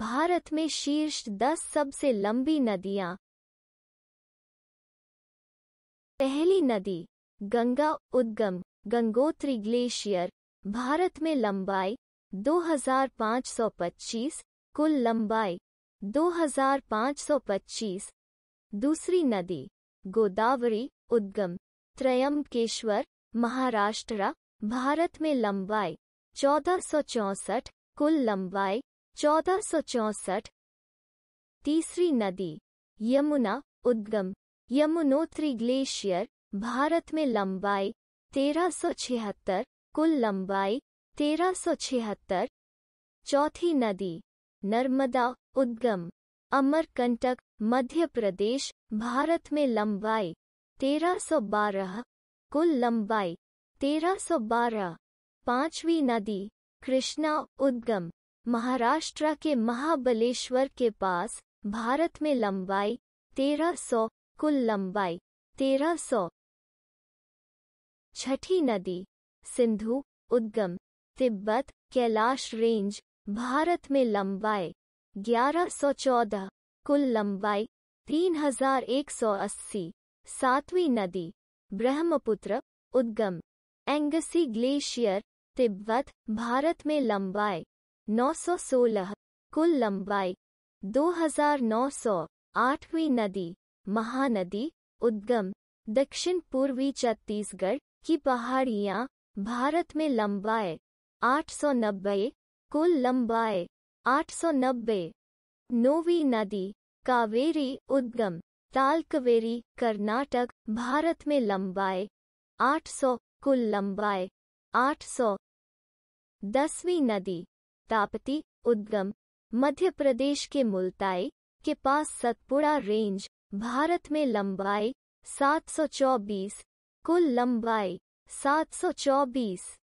भारत में शीर्ष दस सबसे लंबी नदियां पहली नदी गंगा उद्गम गंगोत्री ग्लेशियर भारत में लंबाई 2525 कुल लंबाई 2525 दूसरी नदी गोदावरी उद्गम त्रयंबकेश्वर महाराष्ट्र भारत में लंबाई चौदह कुल लंबाई चौदह सौ चौसठ तीसरी नदी यमुना उद्गम यमुनोत्री ग्लेशियर भारत में लंबाई तेरह सौ छिहत्तर कुल लंबाई तेरह सौ छिहत्तर चौथी नदी नर्मदा उद्गम अमरकंटक मध्य प्रदेश भारत में लंबाई तेरह सौ बारह कुल लंबाई तेरह सौ बारह पांचवी नदी कृष्णा उद्गम महाराष्ट्र के महाबलेश्वर के पास भारत में लंबाई 1300 कुल लंबाई 1300 छठी नदी सिंधु उद्गम तिब्बत कैलाश रेंज भारत में लंबाई 1114 कुल लंबाई 3180 सातवीं नदी ब्रह्मपुत्र उद्गम एंगसी ग्लेशियर तिब्बत भारत में लंबाई 916 कुल लंबाई 2900 आठवीं नदी महानदी उद्गम दक्षिण पूर्वी छत्तीसगढ़ की पहाड़ियाँ भारत में लंबाए 890 कुल लंबाए 890 नोवी नदी कावेरी उद्गम तालकवेरी कर्नाटक भारत में लंबाए 800 कुल लंबाए 800 दसवीं नदी तापती उद्गम मध्य प्रदेश के मुल्ताई के पास सतपुड़ा रेंज भारत में लंबाई 724 कुल लंबाई 724